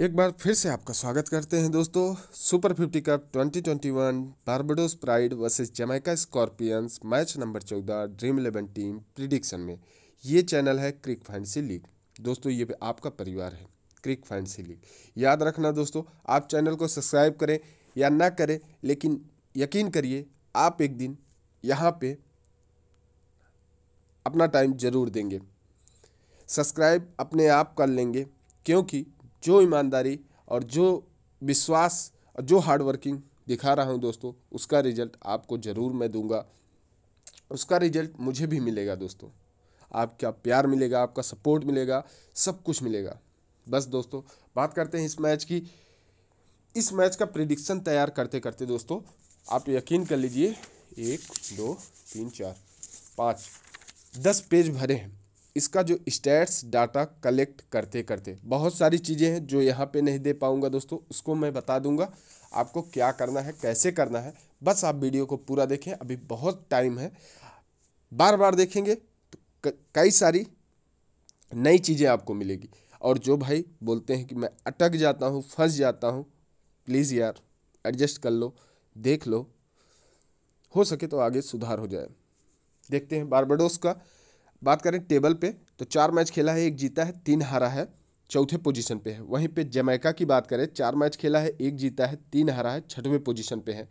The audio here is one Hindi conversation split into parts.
एक बार फिर से आपका स्वागत करते हैं दोस्तों super fifty cup 2021 Barbados Pride versus Jamaica Scorpions match number चौदह ड्रीम इलेवन टीम प्रिडिक्शन में ये चैनल है क्रिक फैंसी लीग दोस्तों ये आपका परिवार है क्रिक फैंसी लीग याद रखना दोस्तों आप चैनल को सब्सक्राइब करें या ना करें लेकिन यकीन करिए आप एक दिन यहाँ पे अपना टाइम ज़रूर देंगे सब्सक्राइब अपने आप कर लेंगे क्योंकि जो ईमानदारी और जो विश्वास और जो हार्डवर्किंग दिखा रहा हूँ दोस्तों उसका रिजल्ट आपको ज़रूर मैं दूंगा उसका रिजल्ट मुझे भी मिलेगा दोस्तों आपका प्यार मिलेगा आपका सपोर्ट मिलेगा सब कुछ मिलेगा बस दोस्तों बात करते हैं इस मैच की इस मैच का प्रिडिक्शन तैयार करते करते दोस्तों आप यकीन कर लीजिए एक दो तीन चार पाँच दस पेज भरे हैं इसका जो स्टैट्स डाटा कलेक्ट करते करते बहुत सारी चीज़ें हैं जो यहाँ पे नहीं दे पाऊँगा दोस्तों उसको मैं बता दूँगा आपको क्या करना है कैसे करना है बस आप वीडियो को पूरा देखें अभी बहुत टाइम है बार बार देखेंगे तो कई सारी नई चीज़ें आपको मिलेगी और जो भाई बोलते हैं कि मैं अटक जाता हूँ फंस जाता हूँ प्लीज़ यार एडजस्ट कर लो देख लो हो सके तो आगे सुधार हो जाए देखते हैं बारबडोस का बात करें टेबल पे तो चार मैच खेला है एक जीता है तीन हारा है चौथे पोजीशन पे है वहीं पे जमैका की बात करें चार मैच खेला है एक जीता है तीन हारा है छठवें पोजीशन पे है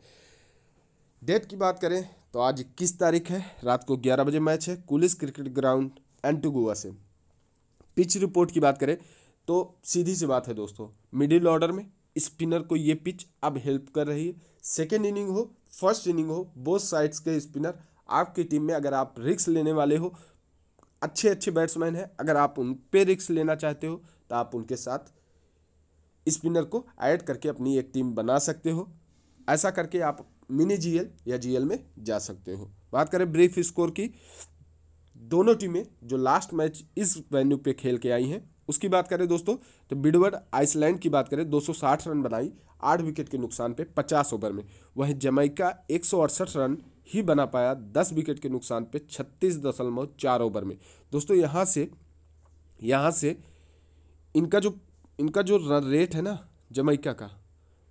डेट की बात करें तो आज इक्कीस तारीख है रात को ग्यारह बजे मैच है कुलिस क्रिकेट ग्राउंड एंटूगोवा से पिच रिपोर्ट की बात करें तो सीधी सी बात है दोस्तों मिडिल ऑर्डर में स्पिनर को ये पिच अब हेल्प कर रही है सेकेंड इनिंग हो फर्स्ट इनिंग हो बोथ साइड्स के स्पिनर आपकी टीम में अगर आप रिक्स लेने वाले हो अच्छे अच्छे बैट्समैन हैं अगर आप उन पे रिक्स लेना चाहते हो तो आप उनके साथ स्पिनर को ऐड करके अपनी एक टीम बना सकते हो ऐसा करके आप मिनी जीएल या जीएल में जा सकते हो बात करें ब्रीफ स्कोर की दोनों टीमें जो लास्ट मैच इस वेन्यू पे खेल के आई हैं उसकी बात करें दोस्तों तो बिडवर्ड आइसलैंड की बात करें 260 रन बनाई आठ विकेट के नुकसान पे 50 ओवर में वहीं जमैका एक रन ही बना पाया दस विकेट के नुकसान पे छत्तीस दशमलव चार ओवर में दोस्तों यहाँ से यहाँ से इनका जो इनका जो रन रेट है ना जमैका का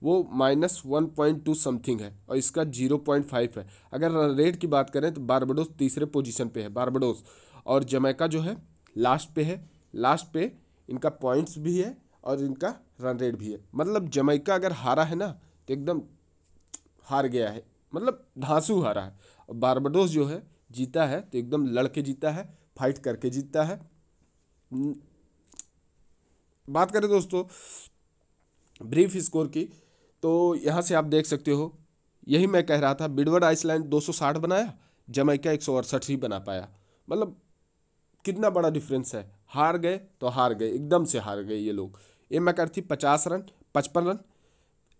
वो minus one point two something है और इसका जीरो पॉइंट फाइव है अगर रन रेट की बात करें तो बारबडोस तीसरे पोजीशन पे है बारबडोस और जमैका जो है लास्ट पे है लास्ट पे इनका पॉइंट्स भी है और इनका रन रेट भी है मतलब जमैका अगर हारा है ना तो एकदम हार गया है मतलब धांसू हारा है और जो है जीता है तो एकदम लड़के जीता है फाइट करके जीतता है बात करें दोस्तों ब्रीफ स्कोर की तो यहाँ से आप देख सकते हो यही मैं कह रहा था बिडवर्ड आइसलैंड 260 बनाया जमैका एक ही बना पाया मतलब कितना बड़ा डिफरेंस है हार गए तो हार गए एकदम से हार गए ये लोग ये ए थी पचास रन पचपन रन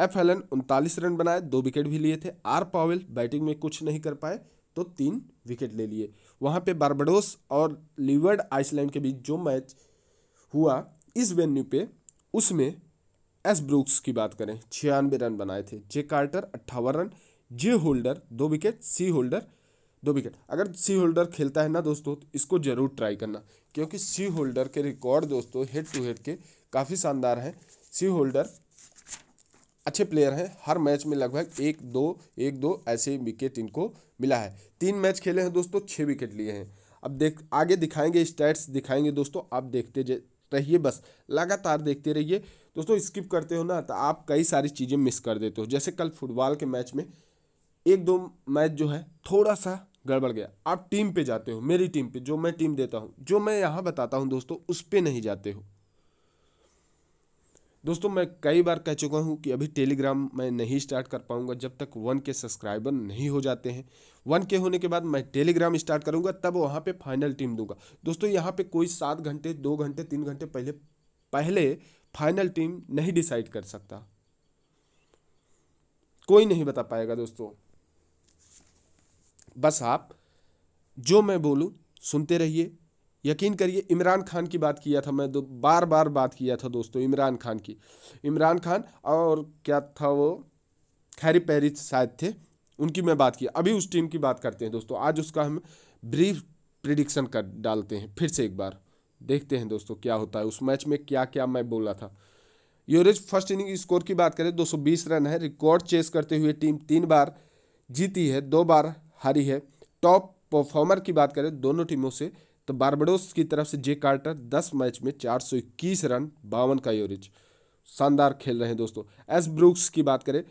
एफ एन उनतालीस रन बनाए दो विकेट भी लिए थे आर पावेल बैटिंग में कुछ नहीं कर पाए तो तीन विकेट ले लिए वहाँ पे बारबडोस और लिवर्ड आइसलैंड के बीच जो मैच हुआ इस वेन्यू पे उसमें एस ब्रूक्स की बात करें छियानवे रन बनाए थे जे कार्टर अट्ठावन रन जे होल्डर दो विकेट सी होल्डर दो विकेट अगर सी होल्डर खेलता है ना दोस्तों तो इसको जरूर ट्राई करना क्योंकि सी होल्डर के रिकॉर्ड दोस्तों हेड टू हेड के काफ़ी शानदार हैं सी होल्डर अच्छे प्लेयर हैं हर मैच में लगभग एक दो एक दो ऐसे विकेट इनको मिला है तीन मैच खेले हैं दोस्तों छः विकेट लिए हैं अब देख आगे दिखाएंगे स्टैट्स दिखाएंगे दोस्तों आप देखते रहिए बस लगातार देखते रहिए दोस्तों स्किप करते हो ना तो आप कई सारी चीज़ें मिस कर देते हो जैसे कल फुटबॉल के मैच में एक दो मैच जो है थोड़ा सा गड़बड़ गया आप टीम पे जाते हो मेरी टीम पे जो मैं टीम देता हूँ जो मैं यहाँ बताता हूँ दोस्तों उस पर नहीं जाते हो दोस्तों मैं कई बार कह चुका हूं कि अभी टेलीग्राम मैं नहीं स्टार्ट कर पाऊंगा जब तक वन के सब्सक्राइबर नहीं हो जाते हैं वन के होने के बाद मैं टेलीग्राम स्टार्ट करूंगा तब वहां पे फाइनल टीम दूंगा दोस्तों यहां पे कोई सात घंटे दो घंटे तीन घंटे पहले पहले फाइनल टीम नहीं डिसाइड कर सकता कोई नहीं बता पाएगा दोस्तों बस आप जो मैं बोलूँ सुनते रहिए यकीन करिए इमरान खान की बात किया था मैं दो बार बार बात किया था दोस्तों इमरान खान की इमरान खान और क्या था वो खैरी पैरिस शायद थे उनकी मैं बात की अभी उस टीम की बात करते हैं दोस्तों आज उसका हम ब्रीफ प्रिडिक्शन कर डालते हैं फिर से एक बार देखते हैं दोस्तों क्या होता है उस मैच में क्या क्या मैं बोला था योरेज फर्स्ट इनिंग स्कोर की बात करें 220 रन है रिकॉर्ड चेस करते हुए टीम तीन बार जीती है दो बार हारी है टॉप परफॉर्मर की बात करें दोनों टीमों से तो बारबडोस की तरफ से जे कार्टर दस मैच में चार सौ इक्कीस रन बावन का एवरेज शानदार खेल रहे हैं दोस्तों एस ब्रूक्स की बात करें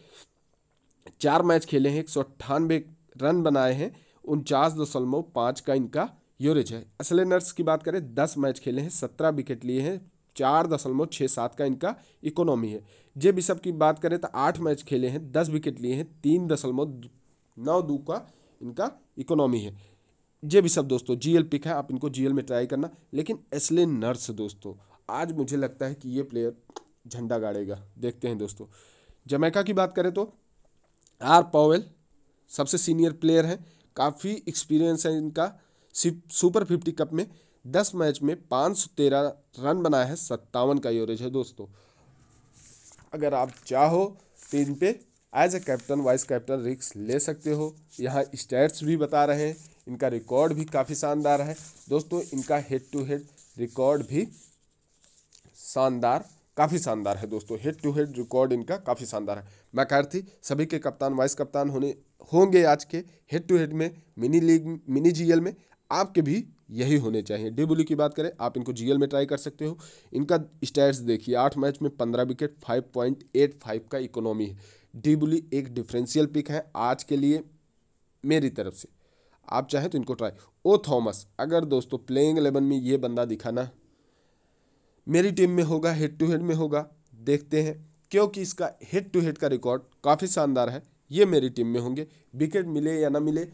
चार मैच खेले हैं एक सौ अट्ठानबे रन बनाए हैं उनचास दशमलव पाँच का इनका यूरेज है असलेनर्स की बात करें दस मैच खेले हैं सत्रह विकेट लिए हैं चार दशमलव छः सात का इनका इकोनॉमी है जे बिशप की बात करें तो आठ मैच खेले हैं दस विकेट लिए हैं तीन दशमलव नौ दो का इनका इकोनॉमी है ये भी सब दोस्तों जीएल पिक है आप इनको जीएल में ट्राई करना लेकिन एसले नर्स दोस्तों आज मुझे लगता है कि ये प्लेयर झंडा गाड़ेगा देखते हैं दोस्तों जमैका की बात करें तो आर पॉवेल सबसे सीनियर प्लेयर हैं काफ़ी एक्सपीरियंस है इनका सुपर फिफ्टी कप में दस मैच में पाँच सौ तेरह रन बनाया है सत्तावन का एवरेज है दोस्तों अगर आप चाहो तो इन पर as a captain vice captain risks ले सकते हो यहाँ स्टैट्स भी बता रहे हैं इनका रिकॉर्ड भी काफ़ी शानदार है दोस्तों इनका हेड टू हेड रिकॉर्ड भी शानदार काफ़ी शानदार है दोस्तों हेड टू हेड रिकॉर्ड इनका काफ़ी शानदार है मैं थी सभी के कप्तान वाइस कप्तान होने होंगे आज के हेड टू हेड में मिनी लीग मिनी जीएल में आपके भी यही होने चाहिए बुली की बात करें आप इनको जीएल में ट्राई कर सकते हो इनका स्टैट्स देखिए आठ मैच में पंद्रह wicket five point eight five का इकोनॉमी है बुली एक डिफरेंशियल पिक है आज के लिए मेरी तरफ से आप चाहें तो इनको ट्राई ओ थॉमस अगर दोस्तों प्लेइंग एलेवन में ये बंदा दिखा ना मेरी टीम में होगा हेड टू हेड में होगा देखते हैं क्योंकि इसका हेड टू हेड का रिकॉर्ड काफ़ी शानदार है ये मेरी टीम में होंगे विकेट मिले या ना मिले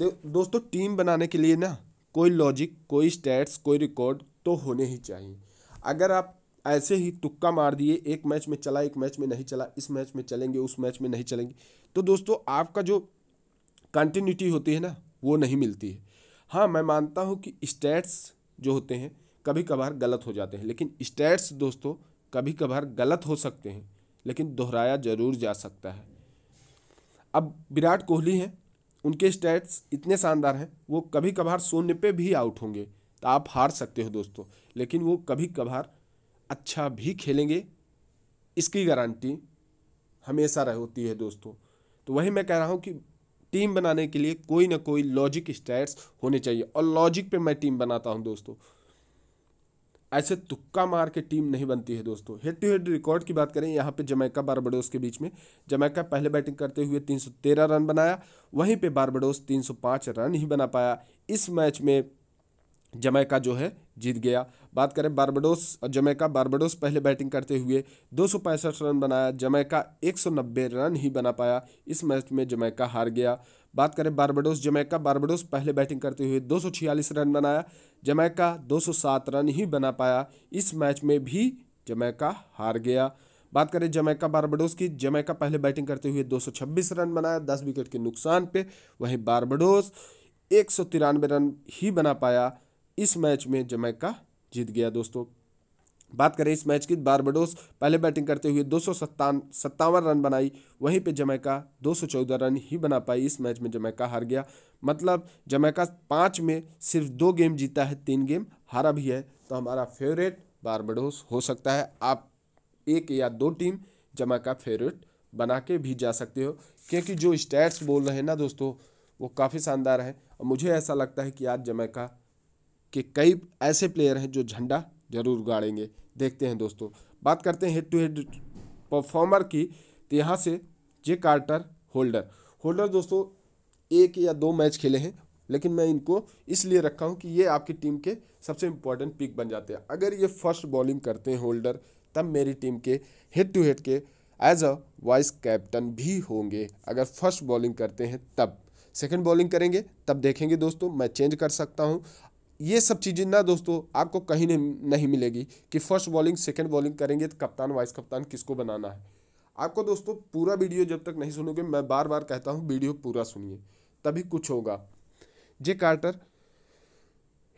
दोस्तों टीम बनाने के लिए ना कोई लॉजिक कोई स्टैट्स कोई रिकॉर्ड तो होने ही चाहिए अगर आप ऐसे ही तुक्का मार दिए एक मैच में चला एक मैच में नहीं चला इस मैच में चलेंगे उस मैच में नहीं चलेंगे तो दोस्तों आपका जो कंटिन्यूटी होती है ना वो नहीं मिलती है हाँ मैं मानता हूँ कि स्टैट्स जो होते हैं कभी कभार गलत हो जाते हैं लेकिन स्टैट्स दोस्तों कभी कभार गलत हो सकते हैं लेकिन दोहराया जरूर जा सकता है अब विराट कोहली हैं उनके स्टैट्स इतने शानदार हैं वो कभी कभार शून्य पे भी आउट होंगे तो आप हार सकते हो दोस्तों लेकिन वो कभी कभार अच्छा भी खेलेंगे इसकी गारंटी हमेशा रह होती है दोस्तों तो वही मैं कह रहा हूँ कि टीम बनाने के लिए कोई ना कोई लॉजिक स्टैट्स होने चाहिए और लॉजिक पे मैं टीम बनाता हूँ दोस्तों ऐसे तुक्का मार के टीम नहीं बनती है दोस्तों हेड टू हेड रिकॉर्ड की बात करें यहाँ पे जमैका बारबडोस के बीच में जमैका पहले बैटिंग करते हुए 313 रन बनाया वहीं पे बारबडोस 305 रन ही बना पाया इस मैच में जमैका जो है जीत गया बात करें बारबडोस और जमैका बारबडोस पहले बैटिंग करते हुए दो रन बनाया जमैका एक रन ही बना पाया इस मैच में जमैका हार गया बात करें बारबडोस जमैका बारबडोस पहले बैटिंग करते हुए दो रन बनाया जमैका 207 रन ही बना पाया इस मैच में भी जमैका हार गया बात करें जमैका बारबडोस की जमैका पहले बैटिंग करते हुए 226 रन बनाया 10 विकेट के नुकसान पे वहीं बारबडोस एक रन ही बना पाया इस मैच में जमैका जीत गया दोस्तों बात करें इस मैच की बारबाडोस पहले बैटिंग करते हुए दो सत्तावन रन बनाई वहीं पे जमैका 214 रन ही बना पाई इस मैच में जमैका हार गया मतलब जमैका पाँच में सिर्फ दो गेम जीता है तीन गेम हारा भी है तो हमारा फेवरेट बारबाडोस हो सकता है आप एक या दो टीम जमैका फेवरेट बना के भी जा सकते हो क्योंकि जो स्टैट्स बोल रहे हैं ना दोस्तों वो काफ़ी शानदार है और मुझे ऐसा लगता है कि आज जमैका कि कई ऐसे प्लेयर हैं जो झंडा जरूर गाड़ेंगे देखते हैं दोस्तों बात करते हैं हेड टू हेड परफॉर्मर की तो यहाँ से जे कार्टर होल्डर होल्डर दोस्तों एक या दो मैच खेले हैं लेकिन मैं इनको इसलिए रखा हूँ कि ये आपकी टीम के सबसे इम्पोर्टेंट पिक बन जाते हैं अगर ये फर्स्ट बॉलिंग करते हैं होल्डर तब मेरी टीम के हेड टू हेड के एज अ वाइस कैप्टन भी होंगे अगर फर्स्ट बॉलिंग करते हैं तब सेकंड बॉलिंग करेंगे तब देखेंगे दोस्तों मैं चेंज कर सकता हूं ये सब चीज़ें ना दोस्तों आपको कहीं नहीं मिलेगी कि फर्स्ट बॉलिंग सेकंड बॉलिंग करेंगे तो कप्तान वाइस कप्तान किसको बनाना है आपको दोस्तों पूरा वीडियो जब तक नहीं सुनोगे मैं बार बार कहता हूँ वीडियो पूरा सुनिए तभी कुछ होगा J Carter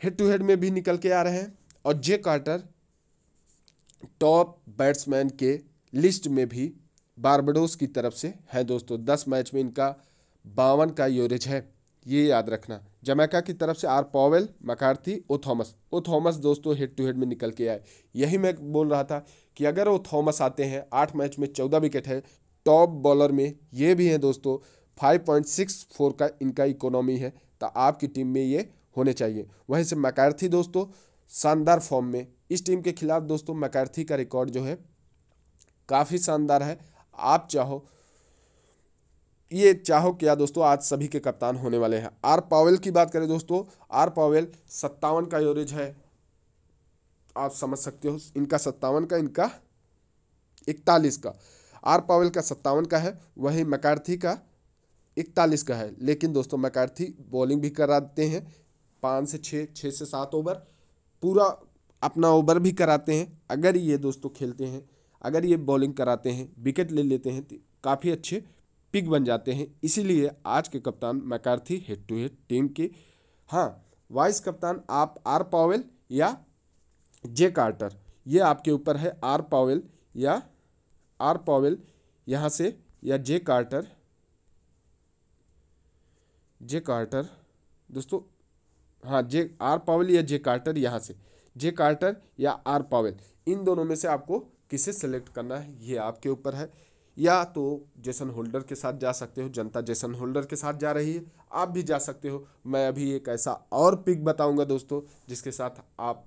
head to head में भी निकल के आ रहे हैं और जे कार्टर टॉप बैट्समैन के लिस्ट में भी बारबडोस की तरफ से है दोस्तों दस मैच में इनका बावन का योरेज है ये याद रखना जमैका की तरफ से R Powell McCarthy O Thomas O Thomas दोस्तों हेड टू हेड में निकल के आए यही मैं बोल रहा था कि अगर वो थॉमस आते हैं आठ मैच में चौदह विकेट है टॉप बॉलर में ये भी हैं दोस्तों फाइव पॉइंट सिक्स फोर का इनका इकोनॉमी है तो आपकी टीम में ये होने चाहिए वहीं से मकार्थी दोस्तों शानदार फॉर्म में इस टीम के खिलाफ दोस्तों मकार्थी का रिकॉर्ड जो है काफ़ी शानदार है आप चाहो ये चाहो क्या दोस्तों आज सभी के कप्तान होने वाले हैं आर पावेल की बात करें दोस्तों आर पावेल सत्तावन का एवरेज है आप समझ सकते हो इनका सत्तावन का इनका इकतालीस का आर पावेल का सत्तावन का है वही मैकार्थी का इकतालीस का है लेकिन दोस्तों मैकार्थी बॉलिंग भी कराते हैं पाँच से छः छः से सात ओवर पूरा अपना ओवर भी कराते हैं अगर ये दोस्तों खेलते हैं अगर ये बॉलिंग कराते हैं विकेट ले लेते हैं तो काफ़ी अच्छे पिक बन जाते हैं इसीलिए आज के कप्तान McCarthy head to head team के हाँ वाइस कप्तान आप आर पावेल या जे कार्टर ये आपके ऊपर है आर पावेल या आर पावेल यहाँ से या जे कार्टर जे कार्टर दोस्तों हाँ जे आर पावेल या जे कार्टर यहाँ से जे कार्टर या आर पावेल इन दोनों में से आपको किसे सेलेक्ट करना है ये आपके ऊपर है या तो जेसन होल्डर के साथ जा सकते हो जनता जेसन होल्डर के साथ जा रही है आप भी जा सकते हो मैं अभी एक ऐसा और पिक बताऊंगा दोस्तों जिसके साथ आप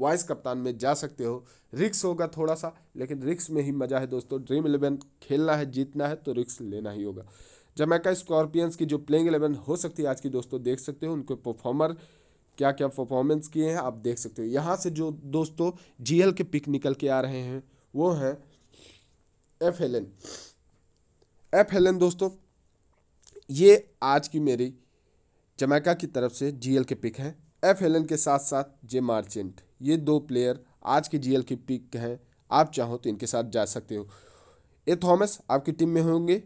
वाइस कप्तान में जा सकते हो रिक्स होगा थोड़ा सा लेकिन रिक्स में ही मज़ा है दोस्तों ड्रीम इलेवन खेलना है जीतना है तो रिक्स लेना ही होगा जमैका स्कॉर्पियंस की जो प्लेइंग इलेवन हो सकती है आज की दोस्तों देख सकते हो उनके परफॉर्मर क्या क्या परफॉर्मेंस किए हैं आप देख सकते हो यहाँ से जो दोस्तों जीएल के पिक निकल के आ रहे हैं वो हैं F N F L N दोस्तों ये आज की मेरी जमैका की तरफ से जीएल के पिक हैं एफ एन के साथ साथ जे मार्चेंट ये दो प्लेयर आज के जीएल के पिक हैं आप चाहो तो इनके साथ जा सकते हो ए थॉमस आपकी टीम में होंगे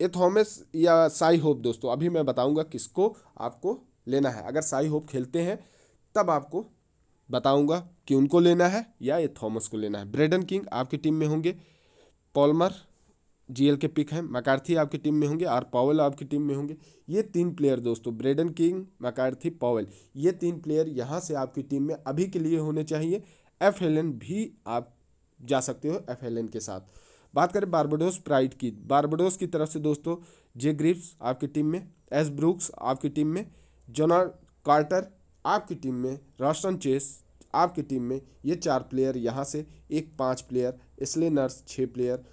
ए थॉमस या साई होप दोस्तों अभी मैं बताऊंगा किसको आपको लेना है अगर साई होप खेलते हैं तब आपको बताऊंगा कि उनको लेना है या ए थॉमस को लेना है ब्रेडन किंग आपकी टीम में होंगे पॉलमर जीएल के पिक हैं मकार्थी आपकी टीम में होंगे आर पावल आपकी टीम में होंगे ये तीन प्लेयर दोस्तों ब्रेडन किंग मकार्थी पावल ये तीन प्लेयर यहाँ से आपकी टीम में अभी के लिए होने चाहिए एफ हेलन भी आप जा सकते हो एफ हेलन के साथ बात करें बारबाडोस प्राइड की बारबाडोस की तरफ से दोस्तों जे ग्रिप्स आपकी टीम में एस ब्रूक्स आपकी टीम में जोनार्ड कार्टर आपकी टीम में रॉस्टन चेस आपकी टीम में ये चार प्लेयर यहाँ से एक पाँच प्लेयर इसलिए नर्स छः प्लेयर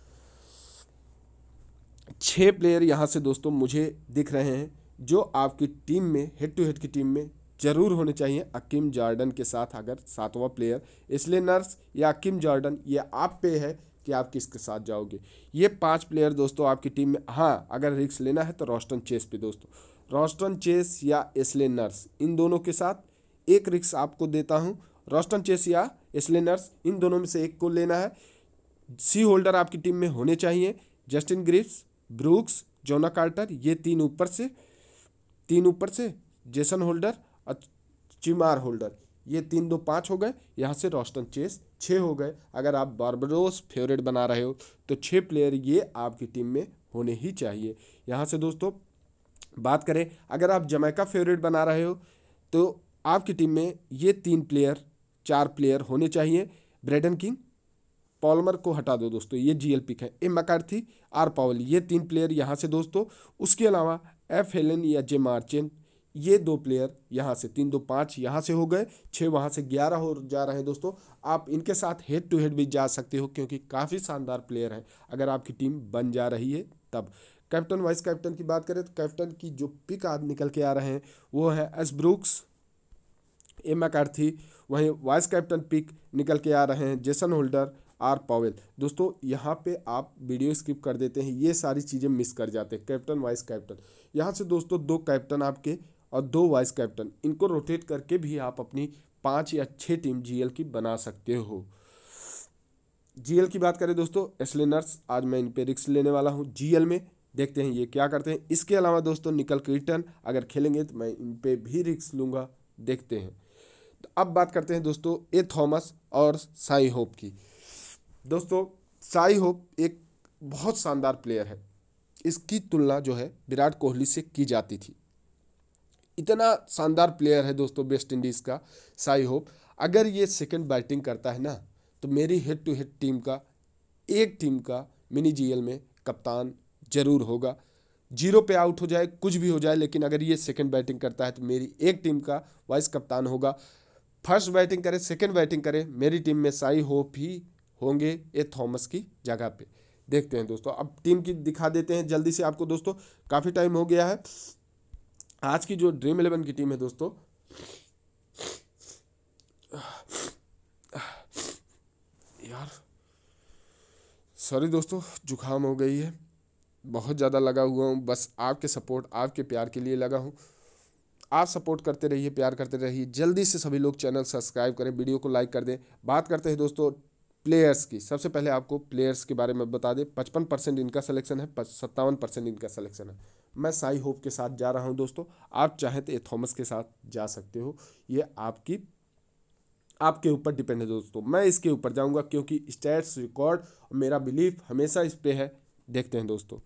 छः प्लेयर यहाँ से दोस्तों मुझे दिख रहे हैं जो आपकी टीम में हेड टू हेड की टीम में जरूर होने चाहिए अकीम जार्डन के साथ अगर सातवां प्लेयर इसलिए नर्स या अकीम जार्डन ये आप पे है कि आप किसके साथ जाओगे ये पांच प्लेयर दोस्तों आपकी टीम में हाँ अगर रिक्स लेना है तो रोस्टन चेस पे दोस्तों रोस्टन चेस या इसलिए नर्स इन दोनों के साथ एक रिक्स आपको देता हूँ रोस्टन चेस या स्लेनर्स इन दोनों में से एक को लेना है सी होल्डर आपकी टीम में होने चाहिए Justin Greaves Brooks Jonathan Carter ये तीन ऊपर से तीन ऊपर से जेसन होल्डर और चिमार होल्डर ये तीन दो पाँच हो गए यहाँ से रोस्टन चेस छः हो गए अगर आप बार्बडोस फेवरेट बना रहे हो तो छः प्लेयर ये आपकी टीम में होने ही चाहिए यहाँ से दोस्तों बात करें अगर आप जमैका फेवरेट बना रहे हो तो आपकी टीम में ये तीन प्लेयर चार प्लेयर होने चाहिए ब्रेडन किंग पॉलमर को हटा दो दोस्तों ये जीएल पिक है ए मकार्थी आर पावल ये तीन प्लेयर यहाँ से दोस्तों उसके अलावा एफ हेलन या जे मार्चिन ये दो प्लेयर यहाँ से तीन दो पाँच यहाँ से हो गए छः वहाँ से ग्यारह हो जा रहे हैं दोस्तों आप इनके साथ हेड टू हेड भी जा सकते हो क्योंकि काफ़ी शानदार प्लेयर हैं अगर आपकी टीम बन जा रही है तब कैप्टन वाइस कैप्टन की बात करें तो कैप्टन की जो पिक आज निकल के आ रहे हैं वो है एस ब्रूक्स एम मैकार्थी वहीं वाइस कैप्टन पिक निकल के आ रहे हैं जेसन होल्डर आर पॉवेल दोस्तों यहाँ पे आप वीडियो स्किप कर देते हैं ये सारी चीज़ें मिस कर जाते हैं कैप्टन वाइस कैप्टन यहाँ से दोस्तों दो कैप्टन आपके और दो वाइस कैप्टन इनको रोटेट करके भी आप अपनी पाँच या छः टीम जीएल की बना सकते हो जीएल की बात करें दोस्तों एसलिनर्स आज मैं इन पर रिक्स लेने वाला हूँ जी में देखते हैं ये क्या करते हैं इसके अलावा दोस्तों निकल क्रिटन अगर खेलेंगे तो मैं इन पर भी रिक्स लूँगा देखते हैं तो अब बात करते हैं दोस्तों ए थॉमस और साई होप की दोस्तों साई होप एक बहुत शानदार प्लेयर है इसकी तुलना जो है विराट कोहली से की जाती थी इतना शानदार प्लेयर है दोस्तों वेस्ट इंडीज़ का साई होप अगर ये सेकंड बैटिंग करता है ना तो मेरी हेड टू हेड टीम का एक टीम का मिनी जीएल में कप्तान जरूर होगा जीरो पे आउट हो जाए कुछ भी हो जाए लेकिन अगर ये सेकंड बैटिंग करता है तो मेरी एक टीम का वाइस कप्तान होगा फर्स्ट बैटिंग करे सेकेंड बैटिंग करे मेरी टीम में साई होप ही होंगे ए थॉमस की जगह पे देखते हैं दोस्तों अब टीम की दिखा देते हैं जल्दी से आपको दोस्तों काफ़ी टाइम हो गया है आज की जो ड्रीम इलेवन की टीम है दोस्तों यार सॉरी दोस्तों जुकाम हो गई है बहुत ज़्यादा लगा हुआ हूँ बस आपके सपोर्ट आपके प्यार के लिए लगा हूँ आप सपोर्ट करते रहिए प्यार करते रहिए जल्दी से सभी लोग चैनल सब्सक्राइब करें वीडियो को लाइक कर दें बात करते हैं दोस्तों प्लेयर्स की सबसे पहले आपको प्लेयर्स के बारे में बता दें पचपन परसेंट इनका सिलेक्शन है सत्तावन परसेंट इनका सिलेक्शन है मैं साई होप के साथ जा रहा हूं दोस्तों आप चाहें तो ए थॉमस के साथ जा सकते हो ये आपकी आपके ऊपर डिपेंड है दोस्तों मैं इसके ऊपर जाऊंगा क्योंकि स्टैट्स रिकॉर्ड मेरा बिलीफ हमेशा इस पर है देखते हैं दोस्तों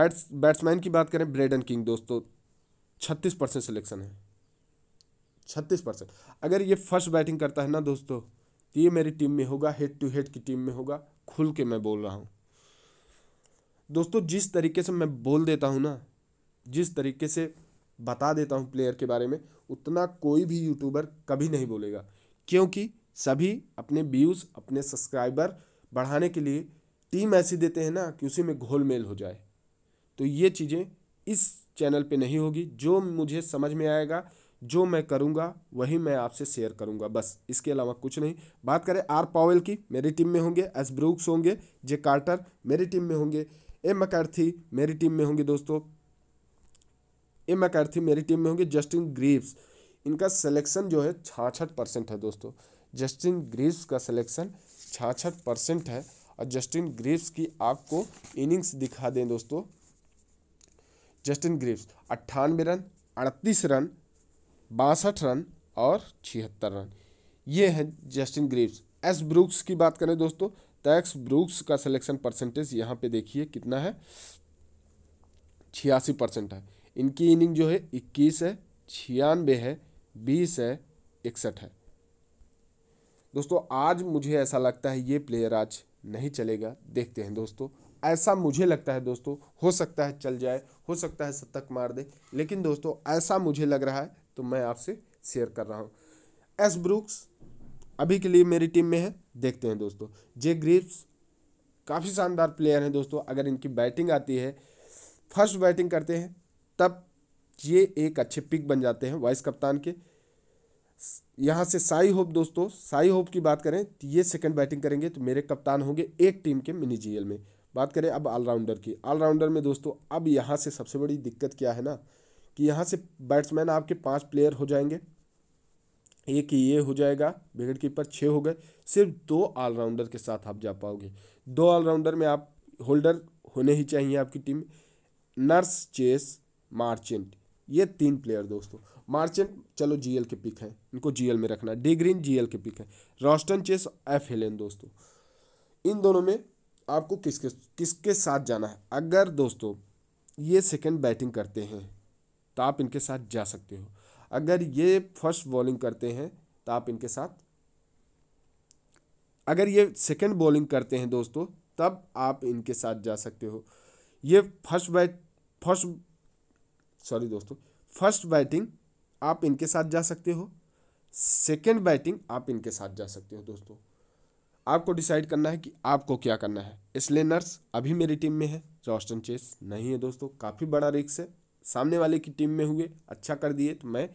बैट्स बैट्समैन की बात करें ब्रेडन किंग दोस्तों छत्तीस परसेंट सिलेक्शन है छत्तीस परसेंट अगर ये फर्स्ट बैटिंग करता है ना दोस्तों तो ये मेरी टीम में होगा हेड टू हेड की टीम में होगा खुल के मैं बोल रहा हूँ दोस्तों जिस तरीके से मैं बोल देता हूँ ना जिस तरीके से बता देता हूँ प्लेयर के बारे में उतना कोई भी यूट्यूबर कभी नहीं बोलेगा क्योंकि सभी अपने व्यूज़ अपने सब्सक्राइबर बढ़ाने के लिए टीम ऐसी देते हैं ना कि उसी में घोल मेल हो जाए तो ये चीज़ें इस चैनल पे नहीं होगी जो मुझे समझ में आएगा जो मैं करूँगा वही मैं आपसे शेयर करूँगा बस इसके अलावा कुछ नहीं बात करें आर पावेल की मेरी टीम में होंगे एस ब्रूक्स होंगे जे कार्टर मेरी टीम में होंगे ए मकैर्थी मेरी टीम में होंगे दोस्तों एम मकैर्थी मेरी टीम में होंगे जस्टिन ग्रीव्स इनका सिलेक्शन जो है छाछठ परसेंट है दोस्तों जस्टिन ग्रीव्स का सिलेक्शन छाछठ परसेंट है और जस्टिन ग्रीव्स की आपको इनिंग्स दिखा दें दोस्तों जस्टिन ग्रीव्स अट्ठानवे रन अड़तीस रन बासठ रन और छिहत्तर रन ये है जस्टिन ग्रीव्स एस ब्रूक्स की बात करें दोस्तों तो एक्स ब्रूक्स का सिलेक्शन परसेंटेज यहाँ पे देखिए कितना है छियासी परसेंट है इनकी इनिंग जो है इक्कीस है छियानबे है बीस है इकसठ है दोस्तों आज मुझे ऐसा लगता है ये प्लेयर आज नहीं चलेगा देखते हैं दोस्तों ऐसा मुझे लगता है दोस्तों हो सकता है चल जाए हो सकता है शतक मार दे लेकिन दोस्तों ऐसा मुझे लग रहा है तो मैं आपसे शेयर कर रहा हूँ एस ब्रुक्स अभी के लिए मेरी टीम में है देखते हैं दोस्तों जे ग्रीप्स काफ़ी शानदार प्लेयर हैं दोस्तों अगर इनकी बैटिंग आती है फर्स्ट बैटिंग करते हैं तब ये एक अच्छे पिक बन जाते हैं वाइस कप्तान के यहाँ से साई होप दोस्तों साई होप की बात करें तो ये सेकंड बैटिंग करेंगे तो मेरे कप्तान होंगे एक टीम के मिनी जी में बात करें अब ऑलराउंडर की ऑलराउंडर में दोस्तों अब यहाँ से सबसे बड़ी दिक्कत क्या है ना कि यहाँ से बैट्समैन आपके पाँच प्लेयर हो जाएंगे एक ये हो जाएगा विकेट कीपर छः हो गए सिर्फ दो ऑलराउंडर के साथ आप जा पाओगे दो ऑलराउंडर में आप होल्डर होने ही चाहिए आपकी टीम नर्स चेस मार्चेंट ये तीन प्लेयर दोस्तों मार्चेंट चलो जीएल के पिक हैं इनको जीएल में रखना डी ग्रीन जीएल के पिक हैं रॉस्टन चेस एफ हेलेन दोस्तों इन दोनों में आपको किसके किसके साथ जाना है अगर दोस्तों ये सेकंड बैटिंग करते हैं तो आप इनके साथ जा सकते हो अगर ये फर्स्ट बॉलिंग करते हैं तो आप इनके साथ अगर ये सेकंड बॉलिंग करते हैं दोस्तों तब आप इनके साथ जा सकते हो ये फर्स्ट बैट फर्स्ट सॉरी दोस्तों फर्स्ट बैटिंग आप इनके साथ जा सकते हो सेकेंड बैटिंग आप इनके साथ जा सकते हो दोस्तों आपको डिसाइड करना है कि आपको क्या करना है इसलिए नर्स अभी मेरी टीम में है रॉस्टन चेस नहीं है दोस्तों काफ़ी बड़ा रिक्स है सामने वाले की टीम में हुए अच्छा कर दिए तो मैं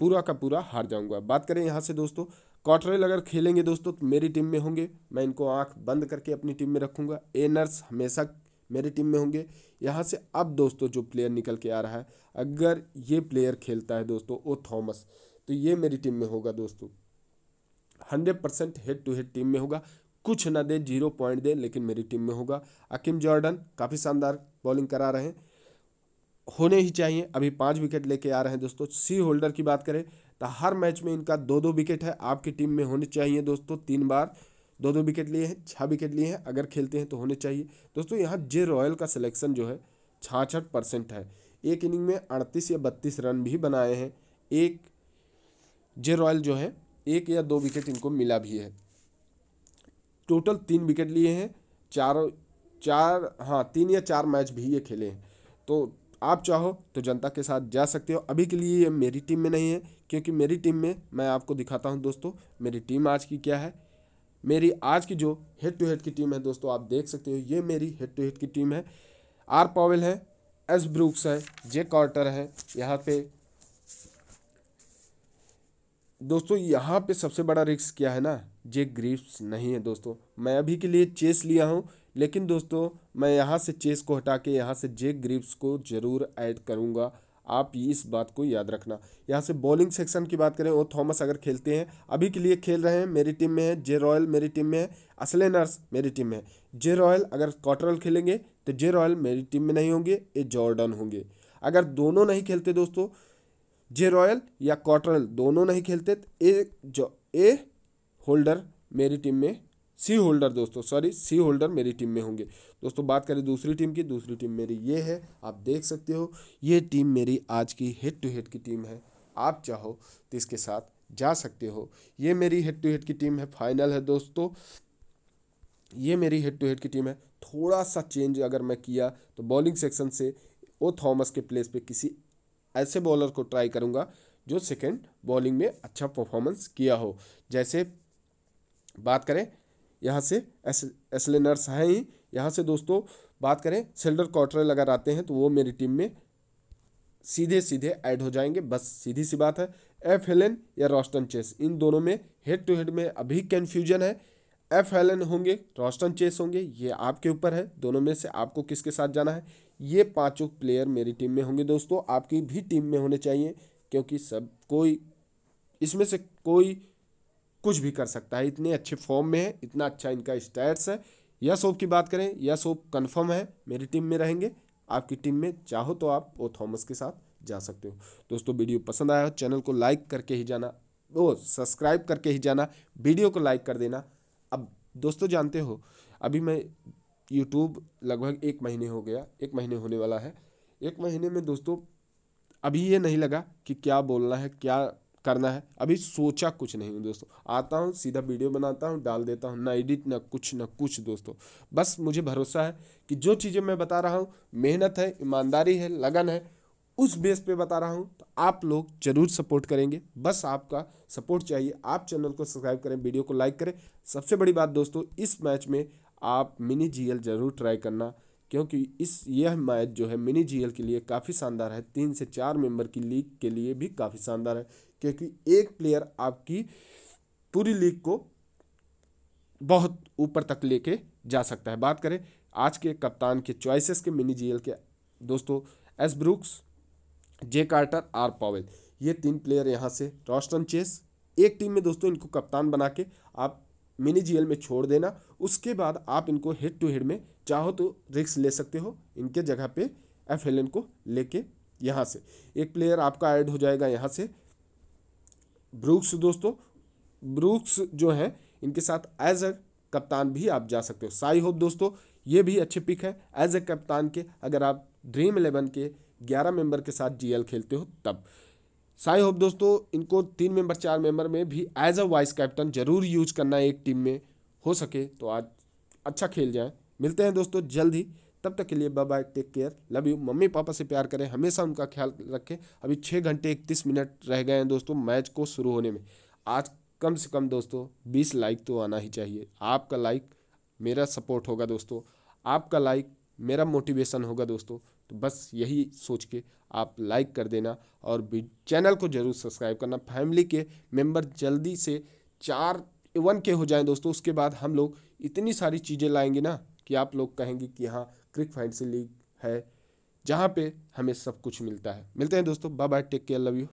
पूरा का पूरा हार जाऊंगा बात करें यहाँ से दोस्तों कॉटरेल अगर खेलेंगे दोस्तों तो मेरी टीम में होंगे मैं इनको आंख बंद करके अपनी टीम में रखूंगा ए नर्स हमेशा मेरी टीम में होंगे यहाँ से अब दोस्तों जो प्लेयर निकल के आ रहा है अगर ये प्लेयर खेलता है दोस्तों ओ थॉमस तो ये मेरी टीम में होगा दोस्तों hundred percent head to head team में होगा कुछ ना दे जीरो पॉइंट दे लेकिन मेरी टीम में होगा अकीम जॉर्डन काफ़ी शानदार बॉलिंग करा रहे हैं होने ही चाहिए अभी पाँच विकेट लेके आ रहे हैं दोस्तों सी होल्डर की बात करें तो हर मैच में इनका दो दो विकेट है आपकी टीम में होने चाहिए दोस्तों तीन बार दो दो विकेट लिए हैं छः विकेट लिए हैं अगर खेलते हैं तो होने चाहिए दोस्तों यहाँ जे रॉयल का सिलेक्शन जो है छाछठ परसेंट है एक इनिंग में अड़तीस या बत्तीस रन भी बनाए हैं एक जे रॉयल जो है एक या दो विकेट इनको मिला भी है टोटल तीन विकेट लिए हैं चार चार हाँ तीन या चार मैच भी ये खेले हैं तो आप चाहो तो जनता के साथ जा सकते हो अभी के लिए ये मेरी टीम में नहीं है क्योंकि मेरी टीम में मैं आपको दिखाता हूँ दोस्तों मेरी टीम आज की क्या है मेरी आज की जो हेड टू हेड की टीम है दोस्तों आप देख सकते हो ये मेरी हेड टू हेड की टीम है आर पॉवेल है एस ब्रूक्स है जे कॉर्टर है यहाँ पे दोस्तों यहाँ पे सबसे बड़ा रिक्स क्या है ना जे ग्रीप्स नहीं है दोस्तों मैं अभी के लिए चेस लिया हूँ लेकिन दोस्तों मैं यहाँ से चेस को हटा के यहाँ से जे ग्रीप्स को ज़रूर ऐड करूँगा आप इस बात को याद रखना यहाँ से बॉलिंग सेक्शन की बात करें वो थॉमस अगर खेलते हैं अभी के लिए खेल रहे हैं मेरी टीम में है जे रॉयल मेरी टीम में है असले नर्स मेरी टीम में है जे रॉयल अगर क्वार्टरल खेलेंगे तो जे रॉयल मेरी टीम में नहीं होंगे ये जॉर्डन होंगे अगर दोनों नहीं खेलते दोस्तों जे रॉयल या क्वार्टरल दोनों नहीं खेलते ए तो जो ए होल्डर मेरी टीम में सी होल्डर दोस्तों सॉरी सी होल्डर मेरी टीम में होंगे दोस्तों बात करें दूसरी टीम की दूसरी टीम मेरी ये है आप देख सकते हो ये टीम मेरी आज की हेड टू हेड की टीम है आप चाहो तो इसके साथ जा सकते हो ये मेरी हेड टू हेड की टीम है फाइनल है दोस्तों ये मेरी हेड टू हेड की टीम है थोड़ा सा चेंज अगर मैं किया तो बॉलिंग सेक्शन से ओ थॉमस के प्लेस पे किसी ऐसे बॉलर को ट्राई करूँगा जो सेकेंड बॉलिंग में अच्छा परफॉर्मेंस किया हो जैसे बात करें यहाँ से एस एसलेनर्स हैं ही यहाँ से दोस्तों बात करें सिल्डर क्वार्टर अगर आते हैं तो वो मेरी टीम में सीधे सीधे ऐड हो जाएंगे बस सीधी सी बात है एफ हेलन या रॉस्टन चेस इन दोनों में हेड टू हेड में अभी कन्फ्यूजन है एफ हेलन होंगे रॉस्टन चेस होंगे ये आपके ऊपर है दोनों में से आपको किसके साथ जाना है ये पांचों प्लेयर मेरी टीम में होंगे दोस्तों आपकी भी टीम में होने चाहिए क्योंकि सब कोई इसमें से कोई कुछ भी कर सकता है इतने अच्छे फॉर्म में है इतना अच्छा इनका स्टैट्स है यस सोप की बात करें यस सोप कन्फर्म है मेरी टीम में रहेंगे आपकी टीम में चाहो तो आप ओ थॉमस के साथ जा सकते हो दोस्तों वीडियो पसंद आया हो चैनल को लाइक करके ही जाना वो सब्सक्राइब करके ही जाना वीडियो को लाइक कर देना अब दोस्तों जानते हो अभी मैं यूट्यूब लगभग एक महीने हो गया एक महीने होने वाला है एक महीने में दोस्तों अभी ये नहीं लगा कि क्या बोलना है क्या करना है अभी सोचा कुछ नहीं हूँ दोस्तों आता हूँ सीधा वीडियो बनाता हूँ डाल देता हूँ ना एडिट ना कुछ ना कुछ दोस्तों बस मुझे भरोसा है कि जो चीज़ें मैं बता रहा हूँ मेहनत है ईमानदारी है लगन है उस बेस पे बता रहा हूँ तो आप लोग जरूर सपोर्ट करेंगे बस आपका सपोर्ट चाहिए आप चैनल को सब्सक्राइब करें वीडियो को लाइक करें सबसे बड़ी बात दोस्तों इस मैच में आप मिनी जी जरूर ट्राई करना क्योंकि इस यह मैच जो है मिनी जीएल के लिए काफ़ी शानदार है तीन से चार मेंबर की लीग के लिए भी काफ़ी शानदार है क्योंकि एक प्लेयर आपकी पूरी लीग को बहुत ऊपर तक लेके जा सकता है बात करें आज के कप्तान के चॉइसेस के मिनी जीएल के दोस्तों S Brooks J Carter R Powell ये तीन प्लेयर यहाँ से रॉस्टन चेस एक टीम में दोस्तों इनको कप्तान बना के आप मिनी जीएल में छोड़ देना उसके बाद आप इनको हेड टू हेड में चाहो तो रिक्स ले सकते हो इनके जगह पे एफ एल एन को लेके यहाँ से एक प्लेयर आपका ऐड हो जाएगा यहाँ से ब्रूक्स दोस्तों ब्रूक्स जो है इनके साथ एज अ कप्तान भी आप जा सकते हो साई होप दोस्तों ये भी अच्छे पिक है एज ए कप्तान के अगर आप ड्रीम इलेवन के ग्यारह मेंबर के साथ जीएल खेलते हो तब साई होप दोस्तों इनको तीन मेंबर चार मेंबर में भी एज अ वाइस कैप्टन जरूर यूज करना एक टीम में हो सके तो आज अच्छा खेल जाए मिलते हैं दोस्तों जल्द ही तब तक के लिए bye bye take care love you mummy papa से प्यार करें हमेशा उनका ख्याल रखें अभी छः घंटे इकतीस मिनट रह गए हैं दोस्तों मैच को शुरू होने में आज कम से कम दोस्तों बीस लाइक तो आना ही चाहिए आपका लाइक मेरा सपोर्ट होगा दोस्तों आपका लाइक मेरा मोटिवेशन होगा दोस्तों तो बस यही सोच के आप लाइक कर देना और भी चैनल को जरूर सब्सक्राइब करना फैमिली के मेंबर जल्दी से चार वन के हो जाएं दोस्तों उसके बाद हम लोग इतनी सारी चीज़ें लाएंगे ना कि आप लोग कहेंगे कि हाँ क्रिक फाइनेंशियल लीग है जहाँ पे हमें सब कुछ मिलता है मिलते हैं दोस्तों bye bye take care love you